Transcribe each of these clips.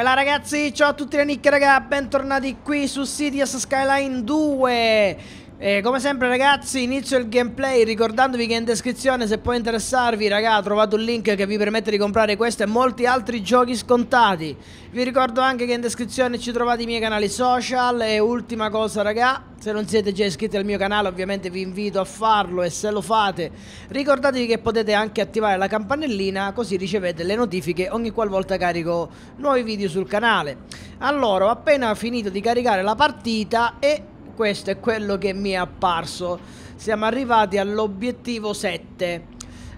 Quella ragazzi, ciao a tutti le Nick raga, bentornati qui su Cities Skyline 2 e eh, come sempre ragazzi inizio il gameplay ricordandovi che in descrizione se può interessarvi raga trovate un link che vi permette di comprare questo e molti altri giochi scontati Vi ricordo anche che in descrizione ci trovate i miei canali social e ultima cosa raga se non siete già iscritti al mio canale ovviamente vi invito a farlo e se lo fate ricordatevi che potete anche attivare la campanellina così ricevete le notifiche ogni qualvolta carico nuovi video sul canale Allora ho appena finito di caricare la partita e questo è quello che mi è apparso. Siamo arrivati all'obiettivo 7.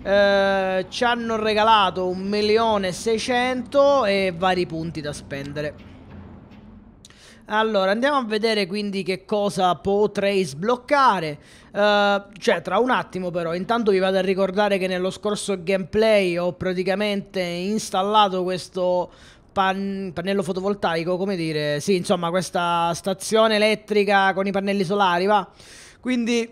Eh, ci hanno regalato 1.600.000 e vari punti da spendere. Allora, andiamo a vedere quindi che cosa potrei sbloccare. Uh, cioè, tra un attimo però, intanto vi vado a ricordare che nello scorso gameplay ho praticamente installato questo pan pannello fotovoltaico, come dire, sì, insomma, questa stazione elettrica con i pannelli solari, va. Quindi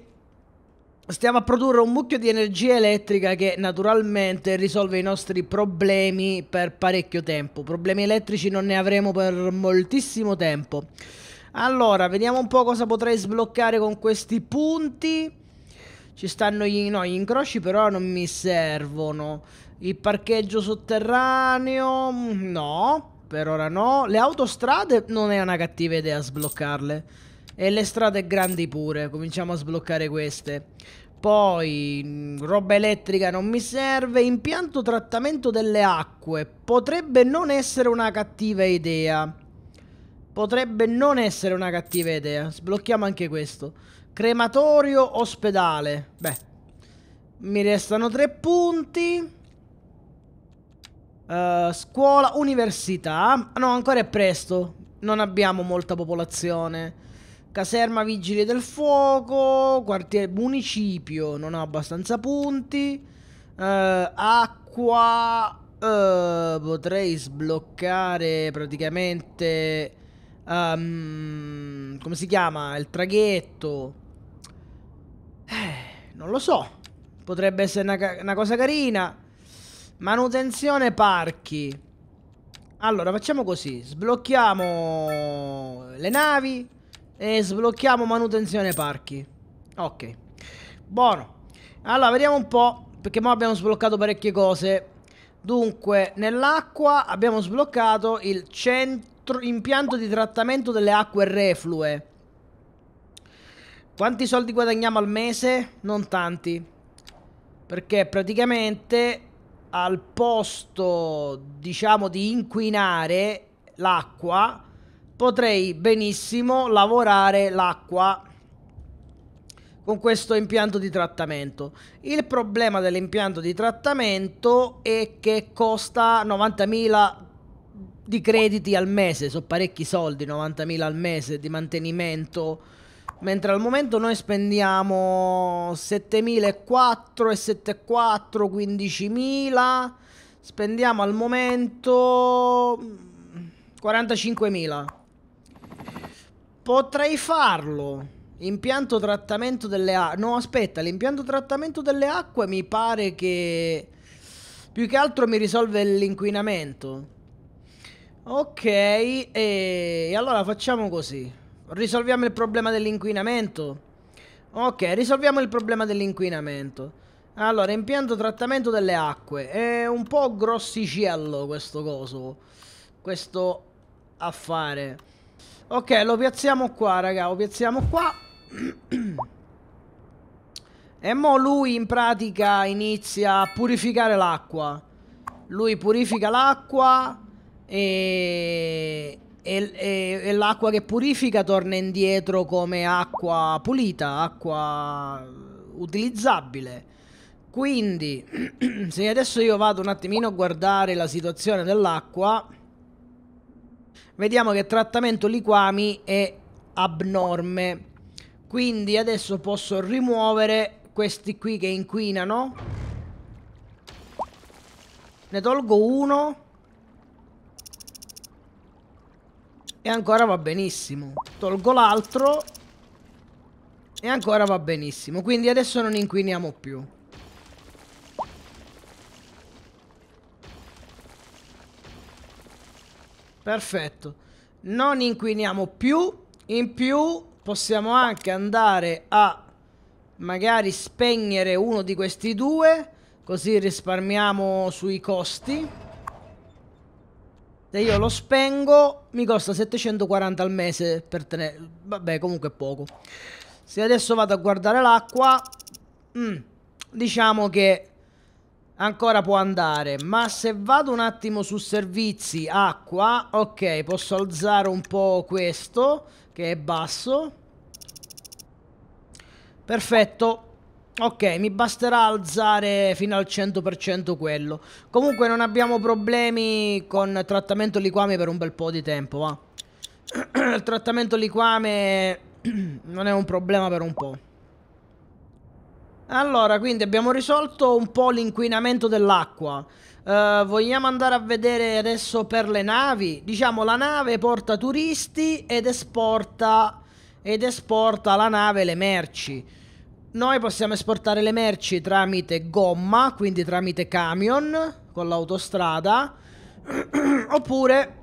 stiamo a produrre un mucchio di energia elettrica che naturalmente risolve i nostri problemi per parecchio tempo. Problemi elettrici non ne avremo per moltissimo tempo. Allora, vediamo un po' cosa potrei sbloccare con questi punti. Ci stanno gli, no, gli incroci però non mi servono. Il parcheggio sotterraneo? Mm, no, per ora no. Le autostrade non è una cattiva idea sbloccarle. E le strade grandi pure, cominciamo a sbloccare queste. Poi mm, roba elettrica non mi serve, impianto trattamento delle acque. Potrebbe non essere una cattiva idea. Potrebbe non essere una cattiva idea. Sblocchiamo anche questo. Crematorio ospedale. Beh, mi restano tre punti. Eh, scuola, università. No, ancora è presto. Non abbiamo molta popolazione. Caserma vigili del fuoco, Quartier municipio, non ho abbastanza punti. Uh, acqua uh, potrei sbloccare praticamente um, come si chiama? Il traghetto. Eh, non lo so. Potrebbe essere una, una cosa carina. Manutenzione parchi. Allora, facciamo così. Sblocchiamo le navi e sblocchiamo manutenzione parchi. Ok. Buono. Allora, vediamo un po', perché mo abbiamo sbloccato parecchie cose. Dunque, nell'acqua abbiamo sbloccato il centro impianto di trattamento delle acque reflue. Quanti soldi guadagniamo al mese? Non tanti. Perché praticamente al posto, diciamo, di inquinare l'acqua, potrei benissimo lavorare l'acqua con questo impianto di trattamento. Il problema dell'impianto di trattamento è che costa 90.000 di crediti al mese, sono parecchi soldi, 90.000 al mese di mantenimento mentre al momento noi spendiamo 7.400 e 7.400, 15.000, spendiamo al momento 45.000. Potrei farlo. Impianto trattamento delle acque. No, aspetta, l'impianto trattamento delle acque mi pare che più che altro mi risolve l'inquinamento. Ok, e allora facciamo così risolviamo il problema dell'inquinamento. Ok, risolviamo il problema dell'inquinamento. Allora, impianto trattamento delle acque. È un po' grossicello questo coso. Questo affare. Ok, lo piazziamo qua, raga. Lo piazziamo qua. e mo lui in pratica inizia a purificare l'acqua. Lui purifica l'acqua e e, e, e l'acqua che purifica torna indietro come acqua pulita, acqua utilizzabile. Quindi, se adesso io vado un attimino a guardare la situazione dell'acqua, vediamo che il trattamento liquami è abnorme. Quindi adesso posso rimuovere questi qui che inquinano. Ne tolgo uno. E ancora va benissimo. Tolgo l'altro. E ancora va benissimo. Quindi adesso non inquiniamo più. Perfetto. Non inquiniamo più. In più possiamo anche andare a magari spegnere uno di questi due. Così risparmiamo sui costi. Se io lo spengo, mi costa 740 al mese per tenere... Vabbè, comunque è poco. Se adesso vado a guardare l'acqua... Mm, diciamo che ancora può andare. Ma se vado un attimo su servizi, acqua... Ok, posso alzare un po' questo, che è basso. Perfetto. Ok, mi basterà alzare fino al 100% quello. Comunque non abbiamo problemi con trattamento liquame per un bel po' di tempo, va. Il trattamento liquame non è un problema per un po'. Allora, quindi abbiamo risolto un po' l'inquinamento dell'acqua. Uh, vogliamo andare a vedere adesso per le navi? Diciamo la nave porta turisti ed esporta, ed esporta la nave le merci. Noi possiamo esportare le merci tramite gomma, quindi tramite camion con l'autostrada, oppure,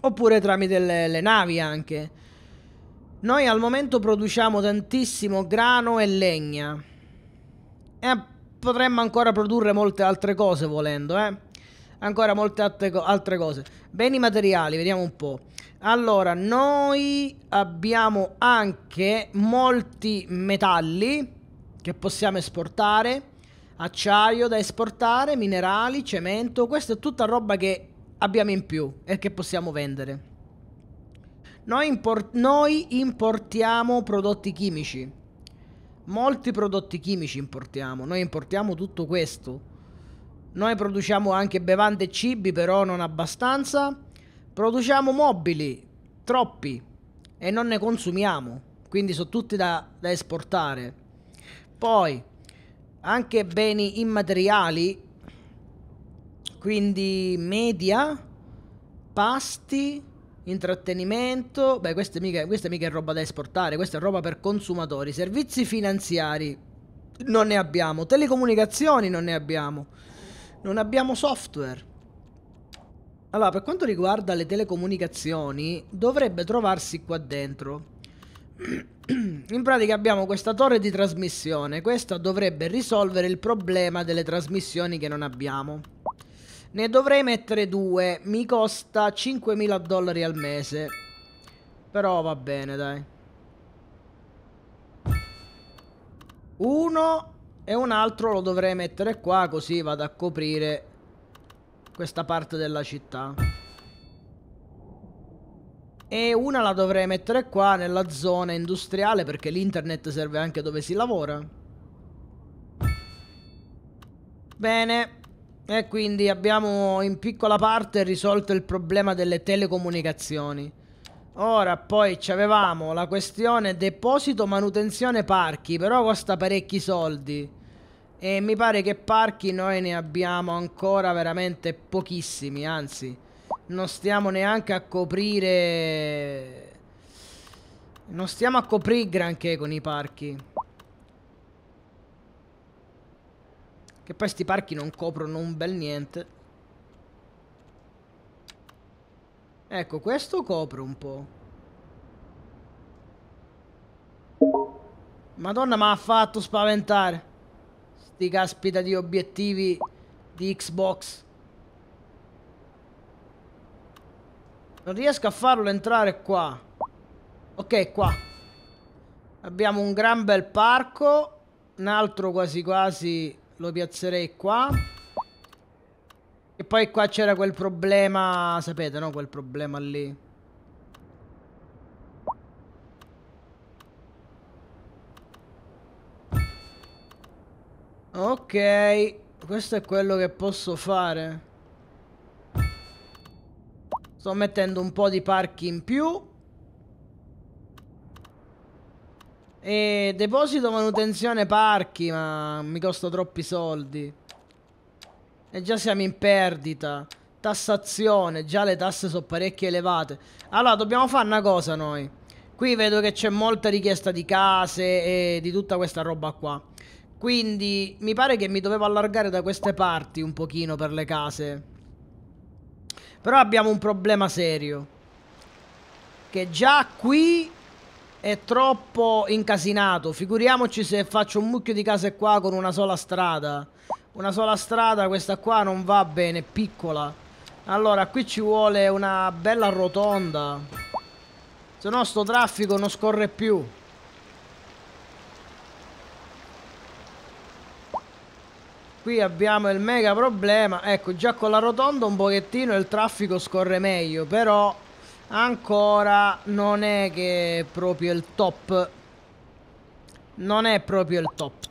oppure tramite le, le navi anche. Noi al momento produciamo tantissimo grano e legna. E potremmo ancora produrre molte altre cose volendo, eh ancora molte altre cose. Beni materiali, vediamo un po'. Allora, noi abbiamo anche molti metalli che possiamo esportare, acciaio da esportare, minerali, cemento, questa è tutta roba che abbiamo in più e che possiamo vendere. Noi, import noi importiamo prodotti chimici, molti prodotti chimici importiamo, noi importiamo tutto questo. Noi produciamo anche bevande e cibi, però non abbastanza. Produciamo mobili, troppi, e non ne consumiamo, quindi sono tutti da, da esportare. Poi, anche beni immateriali, quindi media, pasti, intrattenimento. Beh, questa è, mica, questa è mica roba da esportare, questa è roba per consumatori. Servizi finanziari non ne abbiamo, telecomunicazioni non ne abbiamo. Non abbiamo software. Allora, per quanto riguarda le telecomunicazioni, dovrebbe trovarsi qua dentro. In pratica abbiamo questa torre di trasmissione. Questa dovrebbe risolvere il problema delle trasmissioni che non abbiamo. Ne dovrei mettere due. Mi costa 5.000 dollari al mese. Però va bene, dai. Uno e un altro lo dovrei mettere qua così vado a coprire questa parte della città. E una la dovrei mettere qua nella zona industriale perché l'internet serve anche dove si lavora. Bene. E quindi abbiamo in piccola parte risolto il problema delle telecomunicazioni. Ora poi ci avevamo la questione deposito manutenzione parchi, però costa parecchi soldi. E mi pare che parchi noi ne abbiamo ancora veramente pochissimi, anzi, non stiamo neanche a coprire... Non stiamo a coprire granché con i parchi. Che poi sti parchi non coprono un bel niente. Ecco, questo copre un po'. Madonna, ma ha fatto spaventare sti caspita di obiettivi di Xbox. Non riesco a farlo entrare qua. Ok, qua. Abbiamo un gran bel parco. Un altro quasi quasi lo piazzerei qua. E poi qua c'era quel problema, sapete, no? Quel problema lì. Ok, questo è quello che posso fare. Sto mettendo un po' di parchi in più. E deposito manutenzione parchi, ma mi costa troppi soldi. E già siamo in perdita. Tassazione, già le tasse sono parecchie elevate. Allora, dobbiamo fare una cosa noi. Qui vedo che c'è molta richiesta di case e di tutta questa roba qua. Quindi mi pare che mi dovevo allargare da queste parti un pochino per le case. Però abbiamo un problema serio. Che già qui è troppo incasinato. Figuriamoci se faccio un mucchio di case qua con una sola strada. Una sola strada, questa qua non va bene, piccola. Allora, qui ci vuole una bella rotonda. Se no sto traffico non scorre più. Qui abbiamo il mega problema. Ecco, già con la rotonda un pochettino il traffico scorre meglio, però ancora non è che è proprio il top. Non è proprio il top.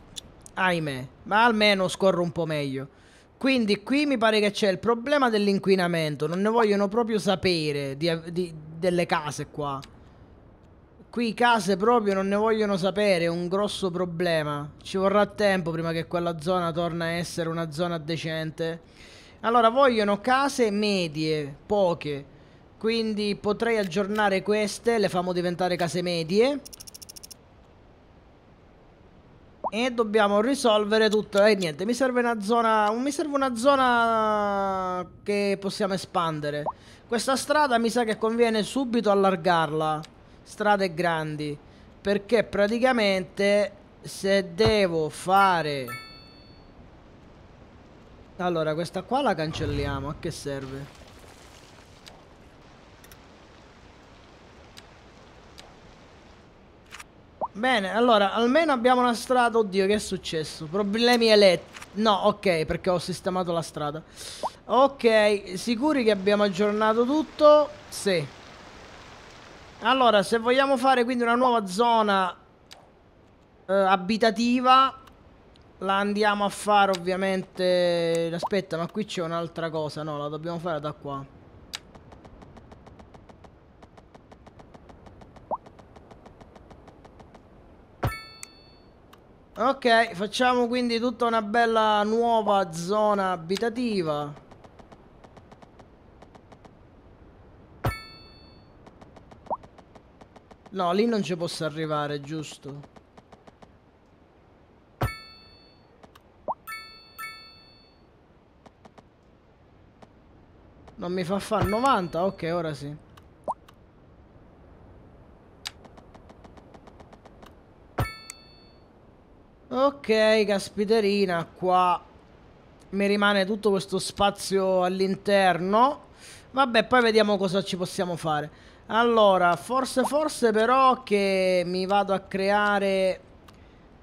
Ahimè, ma almeno scorre un po' meglio. Quindi qui mi pare che c'è il problema dell'inquinamento. Non ne vogliono proprio sapere di, di, delle case qua. Qui case proprio non ne vogliono sapere, è un grosso problema. Ci vorrà tempo prima che quella zona torna a essere una zona decente. Allora, vogliono case medie, poche. Quindi potrei aggiornare queste, le famo diventare case medie. E dobbiamo risolvere tutto. E eh, niente, mi serve una zona... Mi serve una zona che possiamo espandere. Questa strada mi sa che conviene subito allargarla strade grandi perché praticamente se devo fare allora questa qua la cancelliamo a che serve bene allora almeno abbiamo una strada oddio che è successo problemi elettrici no ok perché ho sistemato la strada ok sicuri che abbiamo aggiornato tutto sì allora, se vogliamo fare quindi una nuova zona eh, abitativa, la andiamo a fare ovviamente... Aspetta, ma qui c'è un'altra cosa, no? La dobbiamo fare da qua. Ok, facciamo quindi tutta una bella nuova zona abitativa. No, lì non ci posso arrivare, giusto? Non mi fa far 90? Ok, ora sì. Ok, caspiterina, qua mi rimane tutto questo spazio all'interno. Vabbè, poi vediamo cosa ci possiamo fare. Allora, forse forse però che mi vado a creare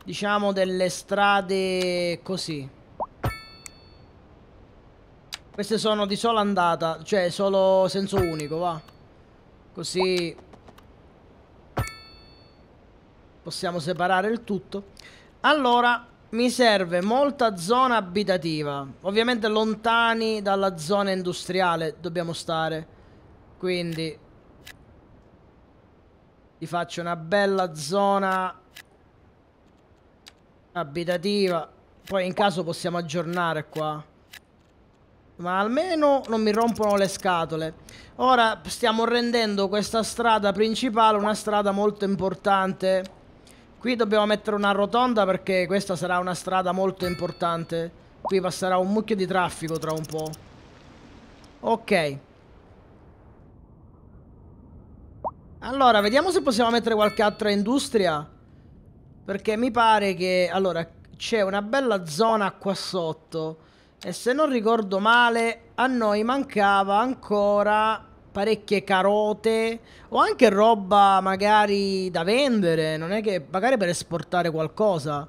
diciamo delle strade così. Queste sono di sola andata, cioè solo senso unico, va. Così possiamo separare il tutto. Allora, mi serve molta zona abitativa. Ovviamente lontani dalla zona industriale dobbiamo stare. Quindi gli faccio una bella zona abitativa. Poi in caso possiamo aggiornare qua. Ma almeno non mi rompono le scatole. Ora stiamo rendendo questa strada principale una strada molto importante. Qui dobbiamo mettere una rotonda perché questa sarà una strada molto importante. Qui passerà un mucchio di traffico tra un po'. Ok. Allora, vediamo se possiamo mettere qualche altra industria. Perché mi pare che... Allora, c'è una bella zona qua sotto. E se non ricordo male, a noi mancava ancora parecchie carote o anche roba magari da vendere, non è che magari per esportare qualcosa.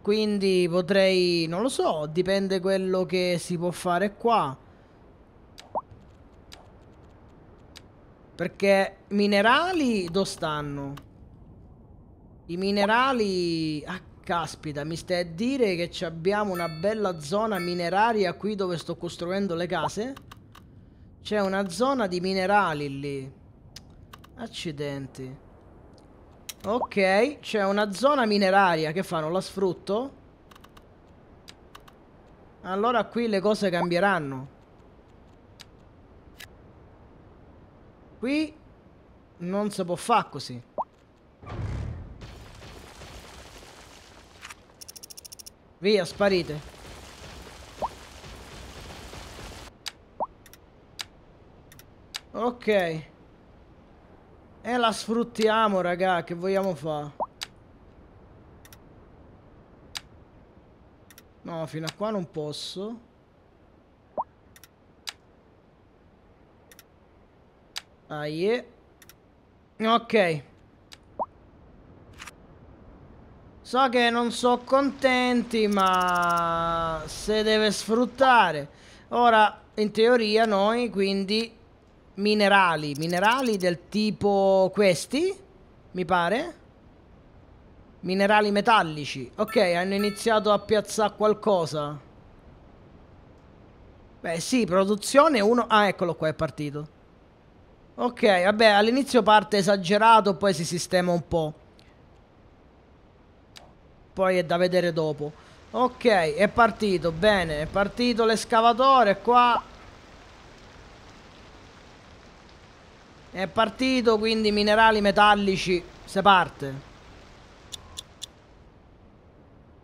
Quindi potrei, non lo so, dipende quello che si può fare qua. Perché minerali dove stanno? I minerali... Ah, caspita, mi stai a dire che abbiamo una bella zona mineraria qui dove sto costruendo le case? C'è una zona di minerali lì. Accidenti. Ok, c'è una zona mineraria. Che fa? Non la sfrutto? Allora qui le cose cambieranno. Qui non si può fare così. Via, sparite. Ok. E la sfruttiamo, raga, che vogliamo fare? No, fino a qua non posso. Ah, yeah. Ok. So che non so contenti, ma se deve sfruttare. Ora, in teoria, noi quindi minerali. Minerali del tipo questi, mi pare. Minerali metallici. Ok, hanno iniziato a piazzare qualcosa. Beh, sì, produzione 1... Ah, eccolo qua, è partito. Ok, vabbè, all'inizio parte esagerato, poi si sistema un po'. Poi è da vedere dopo. Ok, è partito, bene, è partito l'escavatore qua. È partito, quindi minerali metallici, se parte.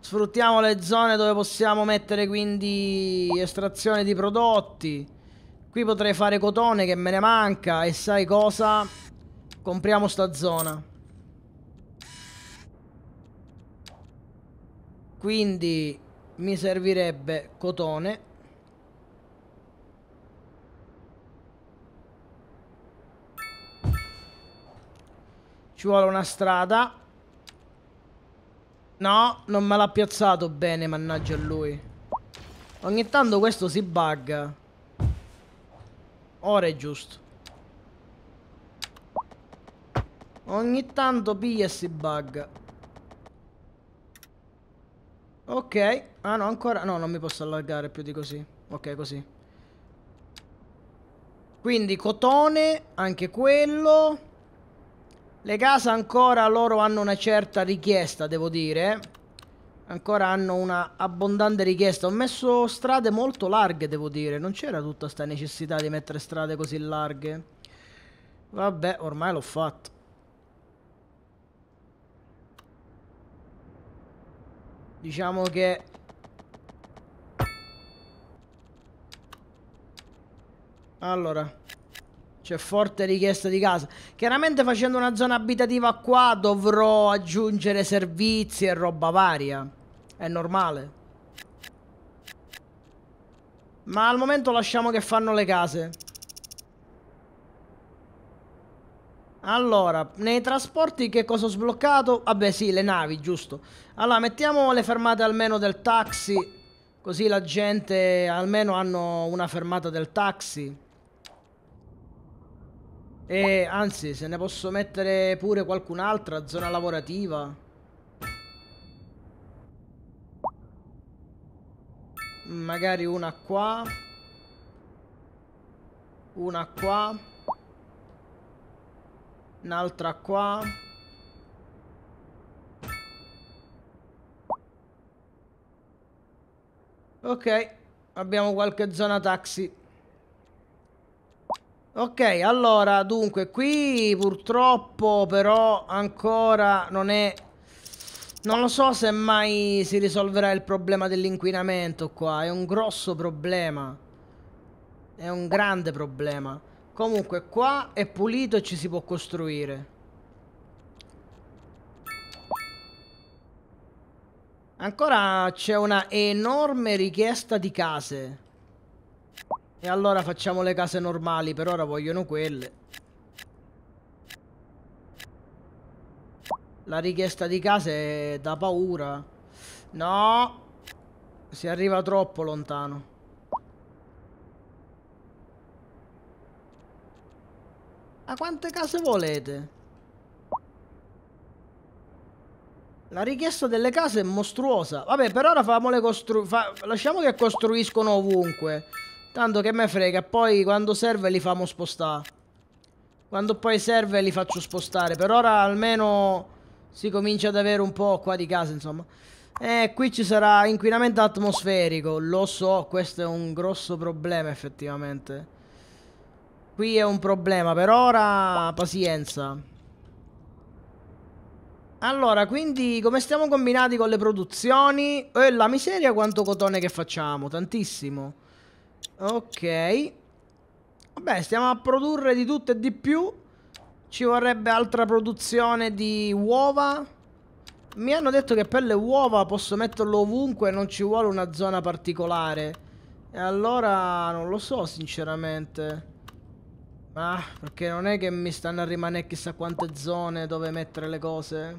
Sfruttiamo le zone dove possiamo mettere quindi estrazione di prodotti. Qui potrei fare cotone che me ne manca e sai cosa? Compriamo sta zona. Quindi mi servirebbe cotone. Ci vuole una strada. No, non me l'ha piazzato bene, mannaggia lui. Ogni tanto questo si bugga. Ora è giusto. Ogni tanto piglia si bug. Ok. Ah no, ancora... No, non mi posso allargare più di così. Ok, così. Quindi cotone, anche quello. Le case ancora loro hanno una certa richiesta, devo dire ancora hanno una abbondante richiesta. Ho messo strade molto larghe, devo dire. Non c'era tutta questa necessità di mettere strade così larghe. Vabbè, ormai l'ho fatto. Diciamo che... Allora, c'è forte richiesta di casa. Chiaramente facendo una zona abitativa qua dovrò aggiungere servizi e roba varia. È normale. Ma al momento lasciamo che fanno le case. Allora, nei trasporti che cosa ho sbloccato? Vabbè sì, le navi, giusto. Allora, mettiamo le fermate almeno del taxi. Così la gente almeno hanno una fermata del taxi. E anzi, se ne posso mettere pure qualcun'altra, zona lavorativa. Magari una qua. Una qua. Un'altra qua. Ok, abbiamo qualche zona taxi. Ok, allora, dunque, qui purtroppo però ancora non è non lo so se mai si risolverà il problema dell'inquinamento qua, è un grosso problema. È un grande problema. Comunque qua è pulito e ci si può costruire. Ancora c'è una enorme richiesta di case. E allora facciamo le case normali, per ora vogliono quelle. La richiesta di case è da paura. No! Si arriva troppo lontano. A quante case volete? La richiesta delle case è mostruosa. Vabbè, per ora famole costru... Fa lasciamo che costruiscono ovunque. Tanto che me frega. Poi quando serve li famo spostare. Quando poi serve li faccio spostare. Per ora almeno si comincia ad avere un po' qua di casa, insomma. E eh, qui ci sarà inquinamento atmosferico, lo so, questo è un grosso problema effettivamente. Qui è un problema, per ora pazienza. Allora, quindi come stiamo combinati con le produzioni? E eh, la miseria quanto cotone che facciamo, tantissimo. Ok. Vabbè, stiamo a produrre di tutto e di più. Ci vorrebbe altra produzione di uova. Mi hanno detto che per le uova posso metterlo ovunque, non ci vuole una zona particolare. E allora non lo so sinceramente. Ah, perché non è che mi stanno a rimanere chissà quante zone dove mettere le cose.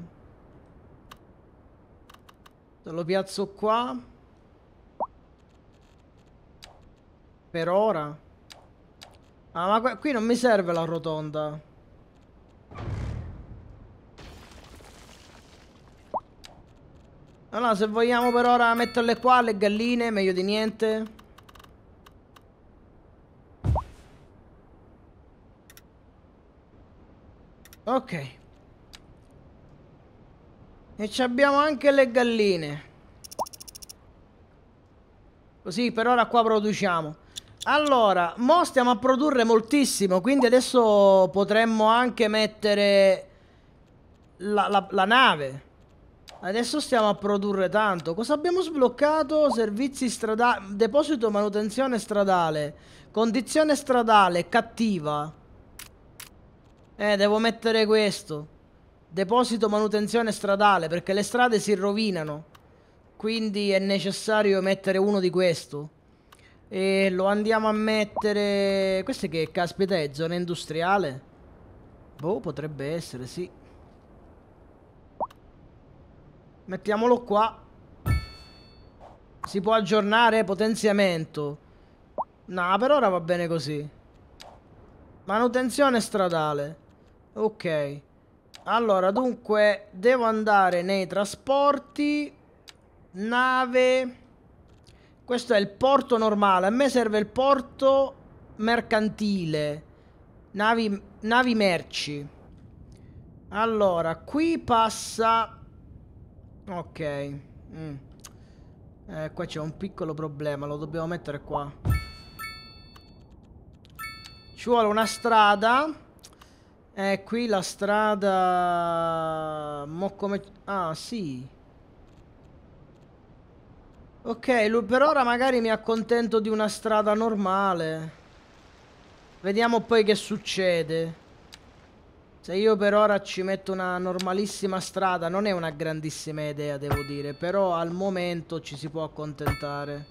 Se lo piazzo qua. Per ora. Ah, ma qui non mi serve la rotonda. Allora, se vogliamo per ora metterle qua, le galline, meglio di niente. Ok. E ci abbiamo anche le galline. Così per ora qua produciamo. Allora, mo stiamo a produrre moltissimo, quindi adesso potremmo anche mettere la, la, la nave. Adesso stiamo a produrre tanto. Cosa abbiamo sbloccato? Servizi stradali, deposito manutenzione stradale, condizione stradale cattiva. Eh, devo mettere questo. Deposito manutenzione stradale, perché le strade si rovinano. Quindi è necessario mettere uno di questo. E lo andiamo a mettere... Questo è che caspita è? Zona industriale? Boh, potrebbe essere, sì. Mettiamolo qua. Si può aggiornare eh, potenziamento. No, per ora va bene così. Manutenzione stradale. Ok. Allora, dunque, devo andare nei trasporti. Nave... Questo è il porto normale. A me serve il porto mercantile. Navi, navi merci. Allora, qui passa... Ok. Mm. Eh, qua c'è un piccolo problema. Lo dobbiamo mettere qua. Ci vuole una strada. E eh, qui la strada... Mo come... Ah, sì. Ok, per ora magari mi accontento di una strada normale. Vediamo poi che succede. Se io per ora ci metto una normalissima strada, non è una grandissima idea, devo dire. Però al momento ci si può accontentare.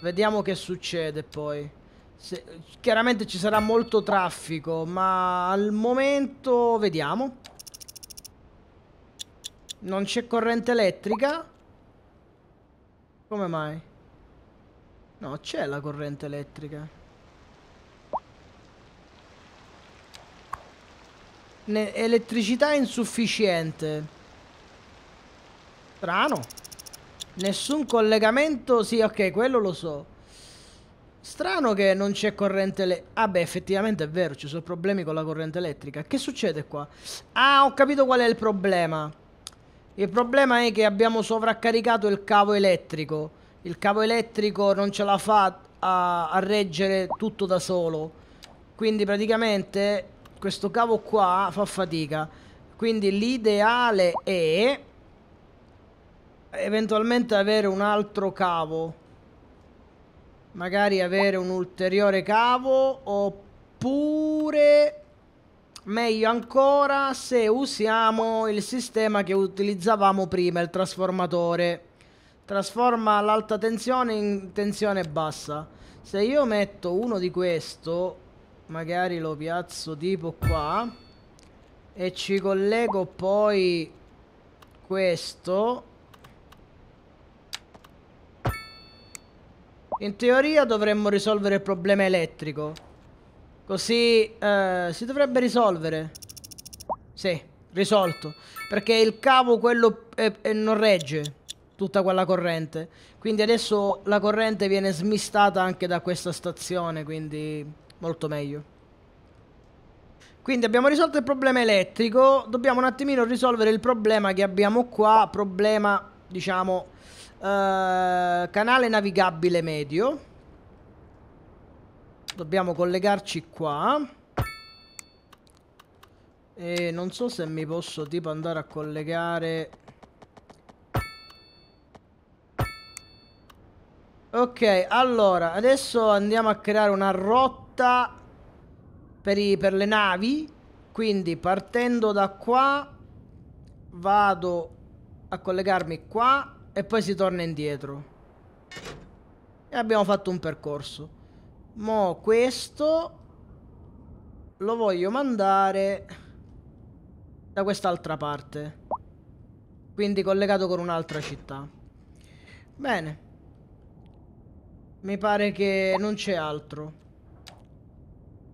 Vediamo che succede poi. Se, chiaramente ci sarà molto traffico, ma al momento vediamo. Non c'è corrente elettrica. Come mai? No, c'è la corrente elettrica. Ne elettricità insufficiente. Strano. Nessun collegamento. Sì, ok, quello lo so. Strano che non c'è corrente elettrica. Ah beh, effettivamente è vero, ci sono problemi con la corrente elettrica. Che succede qua? Ah, ho capito qual è il problema. Il problema è che abbiamo sovraccaricato il cavo elettrico. Il cavo elettrico non ce la fa a, a reggere tutto da solo. Quindi praticamente questo cavo qua fa fatica. Quindi l'ideale è eventualmente avere un altro cavo. Magari avere un ulteriore cavo oppure Meglio ancora se usiamo il sistema che utilizzavamo prima, il trasformatore. Trasforma l'alta tensione in tensione bassa. Se io metto uno di questo, magari lo piazzo tipo qua, e ci collego poi questo, in teoria dovremmo risolvere il problema elettrico. Così eh, si dovrebbe risolvere. Sì, risolto. Perché il cavo quello è, è non regge tutta quella corrente. Quindi adesso la corrente viene smistata anche da questa stazione, quindi molto meglio. Quindi abbiamo risolto il problema elettrico, dobbiamo un attimino risolvere il problema che abbiamo qua, problema, diciamo, eh, canale navigabile medio. Dobbiamo collegarci qua. E non so se mi posso tipo andare a collegare... Ok, allora, adesso andiamo a creare una rotta per, i, per le navi. Quindi partendo da qua vado a collegarmi qua e poi si torna indietro. E abbiamo fatto un percorso. Mo questo lo voglio mandare da quest'altra parte. Quindi collegato con un'altra città. Bene. Mi pare che non c'è altro.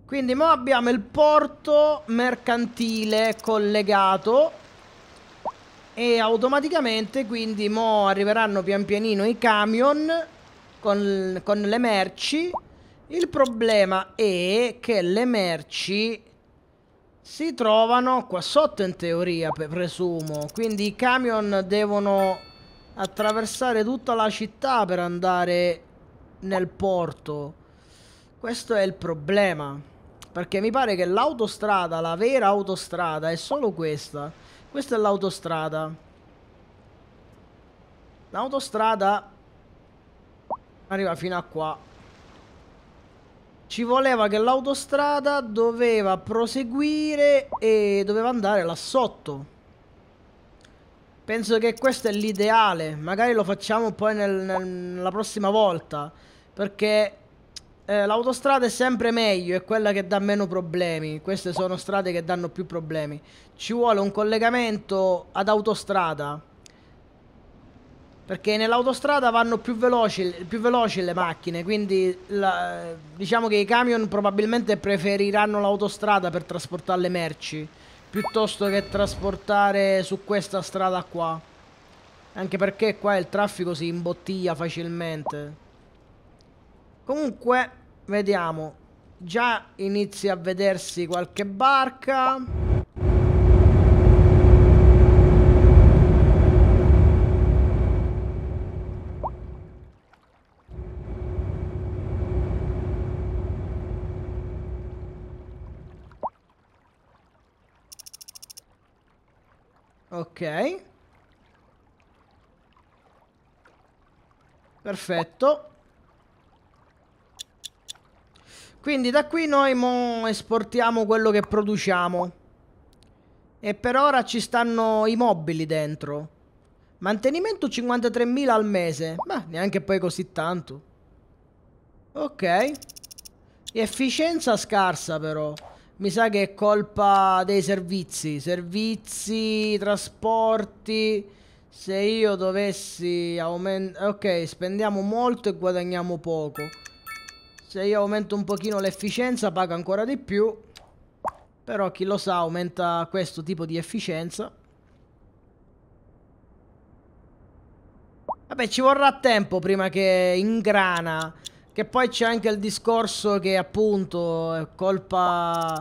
Quindi mo abbiamo il porto mercantile collegato. E automaticamente quindi mo arriveranno pian pianino i camion con, con le merci il problema è che le merci si trovano qua sotto in teoria, presumo. Quindi i camion devono attraversare tutta la città per andare nel porto. Questo è il problema. Perché mi pare che l'autostrada, la vera autostrada, è solo questa. Questa è l'autostrada. L'autostrada arriva fino a qua. Ci voleva che l'autostrada doveva proseguire e doveva andare là sotto. Penso che questo è l'ideale. Magari lo facciamo poi nel, nel, la prossima volta. Perché eh, l'autostrada è sempre meglio, è quella che dà meno problemi. Queste sono strade che danno più problemi. Ci vuole un collegamento ad autostrada. Perché nell'autostrada vanno più veloci, più veloci le macchine, quindi la, diciamo che i camion probabilmente preferiranno l'autostrada per trasportare le merci, piuttosto che trasportare su questa strada qua. Anche perché qua il traffico si imbottiglia facilmente. Comunque, vediamo. Già inizia a vedersi qualche barca. Ok. Perfetto. Quindi da qui noi esportiamo quello che produciamo. E per ora ci stanno i mobili dentro. Mantenimento 53.000 al mese. Ma neanche poi così tanto. Ok. Efficienza scarsa però. Mi sa che è colpa dei servizi, servizi, trasporti. Se io dovessi aumentare... Ok, spendiamo molto e guadagniamo poco. Se io aumento un pochino l'efficienza pago ancora di più. Però chi lo sa aumenta questo tipo di efficienza. Vabbè, ci vorrà tempo prima che ingrana che poi c'è anche il discorso che appunto è colpa...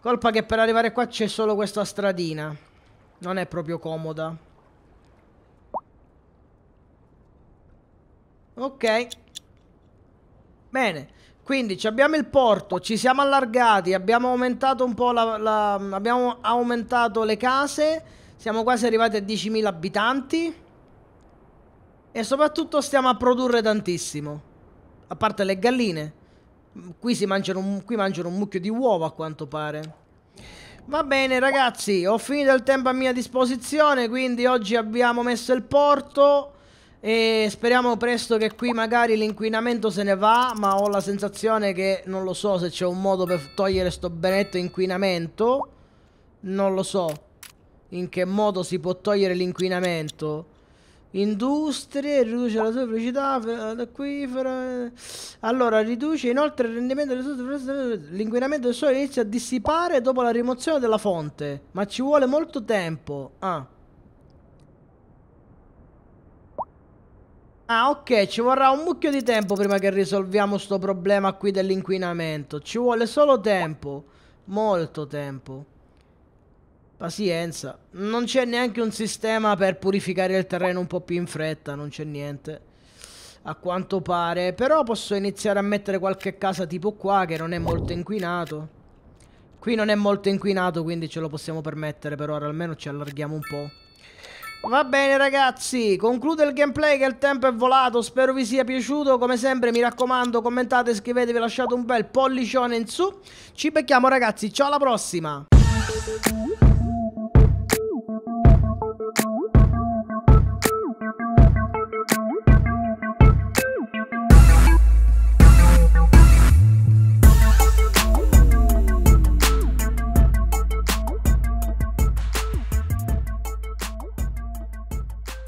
Colpa che per arrivare qua c'è solo questa stradina. Non è proprio comoda. Ok. Bene. Quindi abbiamo il porto, ci siamo allargati, abbiamo aumentato un po' la, la abbiamo aumentato le case, siamo quasi arrivati a 10.000 abitanti e soprattutto stiamo a produrre tantissimo a parte le galline. Qui, si mangiano un, qui mangiano un mucchio di uova a quanto pare. Va bene ragazzi, ho finito il tempo a mia disposizione, quindi oggi abbiamo messo il porto e speriamo presto che qui magari l'inquinamento se ne va, ma ho la sensazione che non lo so se c'è un modo per togliere sto benetto inquinamento. Non lo so in che modo si può togliere l'inquinamento industrie, riduce la superficità acquifera. Eh. Allora, riduce inoltre il rendimento delle sostanze. L'inquinamento del suolo inizia a dissipare dopo la rimozione della fonte, ma ci vuole molto tempo. Ah. Ah, ok, ci vorrà un mucchio di tempo prima che risolviamo questo problema qui dell'inquinamento. Ci vuole solo tempo. Molto tempo. Pazienza. Non c'è neanche un sistema per purificare il terreno un po' più in fretta, non c'è niente. A quanto pare. Però posso iniziare a mettere qualche casa tipo qua che non è molto inquinato. Qui non è molto inquinato, quindi ce lo possiamo permettere per ora, almeno ci allarghiamo un po'. Va bene ragazzi, concludo il gameplay che il tempo è volato, spero vi sia piaciuto, come sempre mi raccomando commentate, iscrivetevi, lasciate un bel pollicione in su, ci becchiamo ragazzi, ciao alla prossima!